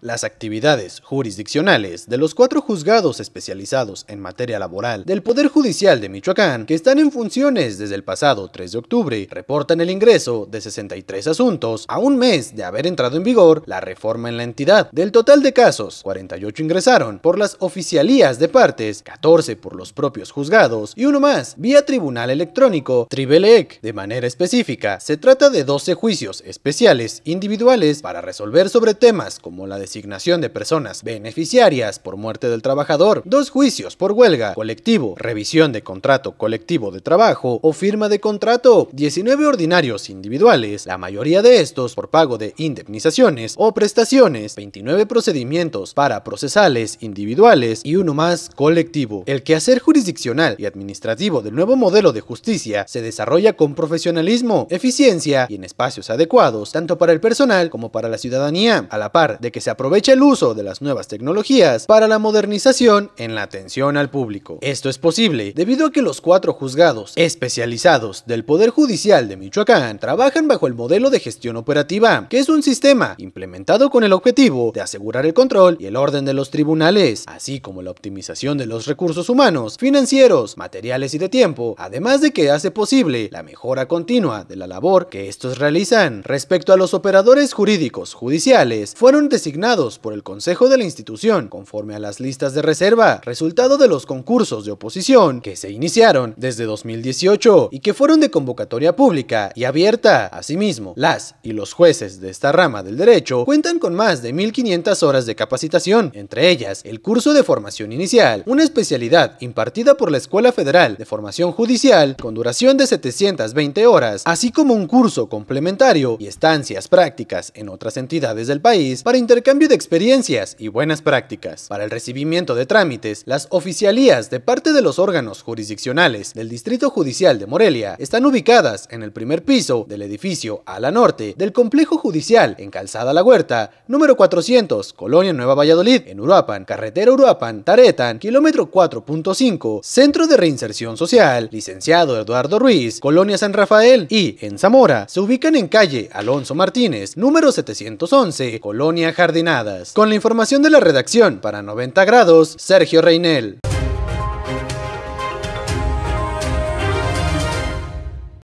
Las actividades jurisdiccionales de los cuatro juzgados especializados en materia laboral del Poder Judicial de Michoacán, que están en funciones desde el pasado 3 de octubre, reportan el ingreso de 63 asuntos a un mes de haber entrado en vigor la reforma en la entidad. Del total de casos, 48 ingresaron por las oficialías de partes, 14 por los propios juzgados y uno más vía tribunal electrónico Tribelec. De manera específica, se trata de 12 juicios especiales individuales para resolver sobre temas como la de designación de personas beneficiarias por muerte del trabajador, dos juicios por huelga, colectivo, revisión de contrato colectivo de trabajo o firma de contrato, 19 ordinarios individuales, la mayoría de estos por pago de indemnizaciones o prestaciones, 29 procedimientos para procesales individuales y uno más colectivo. El quehacer jurisdiccional y administrativo del nuevo modelo de justicia se desarrolla con profesionalismo, eficiencia y en espacios adecuados, tanto para el personal como para la ciudadanía, a la par de que se aprovecha el uso de las nuevas tecnologías para la modernización en la atención al público. Esto es posible debido a que los cuatro juzgados especializados del Poder Judicial de Michoacán trabajan bajo el modelo de gestión operativa, que es un sistema implementado con el objetivo de asegurar el control y el orden de los tribunales, así como la optimización de los recursos humanos, financieros, materiales y de tiempo, además de que hace posible la mejora continua de la labor que estos realizan. Respecto a los operadores jurídicos judiciales, fueron designados por el Consejo de la institución conforme a las listas de reserva, resultado de los concursos de oposición que se iniciaron desde 2018 y que fueron de convocatoria pública y abierta. Asimismo, las y los jueces de esta rama del derecho cuentan con más de 1.500 horas de capacitación, entre ellas el curso de formación inicial, una especialidad impartida por la Escuela Federal de Formación Judicial con duración de 720 horas, así como un curso complementario y estancias prácticas en otras entidades del país para intercambiar cambio de experiencias y buenas prácticas. Para el recibimiento de trámites, las oficialías de parte de los órganos jurisdiccionales del Distrito Judicial de Morelia están ubicadas en el primer piso del edificio a la norte del Complejo Judicial en Calzada La Huerta, número 400, Colonia Nueva Valladolid, en Uruapan, Carretera Uruapan, Taretan, kilómetro 4.5, Centro de Reinserción Social, Licenciado Eduardo Ruiz, Colonia San Rafael y en Zamora se ubican en calle Alonso Martínez, número 711, Colonia Jardín con la información de la redacción para 90 grados, Sergio Reinel.